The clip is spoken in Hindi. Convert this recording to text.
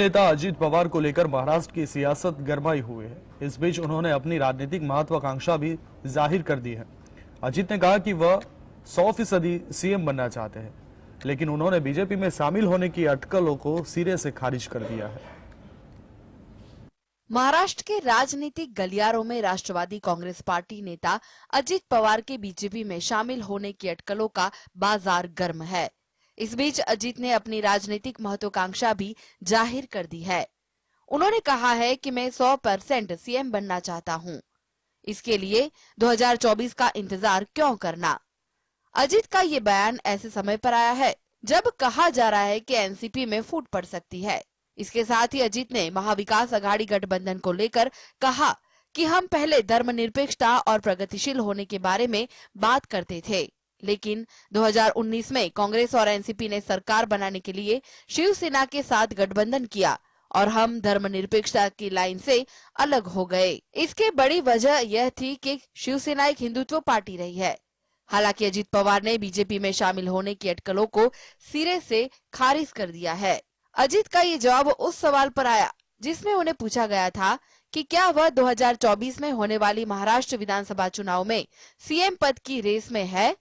नेता अजीत पवार को लेकर महाराष्ट्र की सियासत गरमाई हुई है इस बीच उन्होंने अपनी राजनीतिक महत्वाकांक्षा भी जाहिर कर दी है अजीत ने कहा कि वह सौ फीसदी सीएम बनना चाहते हैं लेकिन उन्होंने बीजेपी में शामिल होने की अटकलों को सिरे से खारिज कर दिया है महाराष्ट्र के राजनीतिक गलियारों में राष्ट्रवादी कांग्रेस पार्टी नेता अजीत पवार के बीजेपी में शामिल होने की अटकलों का बाजार गर्म है इस बीच अजीत ने अपनी राजनीतिक महत्वाकांक्षा भी जाहिर कर दी है उन्होंने कहा है कि मैं 100 परसेंट सीएम बनना चाहता हूं। इसके लिए 2024 का इंतजार क्यों करना अजीत का ये बयान ऐसे समय पर आया है जब कहा जा रहा है कि एनसीपी में फूट पड़ सकती है इसके साथ ही अजीत ने महाविकास अघाड़ी गठबंधन को लेकर कहा कि हम पहले धर्मनिरपेक्षता और प्रगतिशील होने के बारे में बात करते थे लेकिन 2019 में कांग्रेस और एनसीपी ने सरकार बनाने के लिए शिवसेना के साथ गठबंधन किया और हम धर्मनिरपेक्षता की लाइन से अलग हो गए इसके बड़ी वजह यह थी कि शिवसेना एक हिंदुत्व पार्टी रही है हालांकि अजीत पवार ने बीजेपी में शामिल होने की अटकलों को सिरे से खारिज कर दिया है अजीत का ये जवाब उस सवाल पर आया जिसमें उन्हें पूछा गया था कि क्या वह 2024 में होने वाली महाराष्ट्र विधानसभा चुनाव में सीएम पद की रेस में है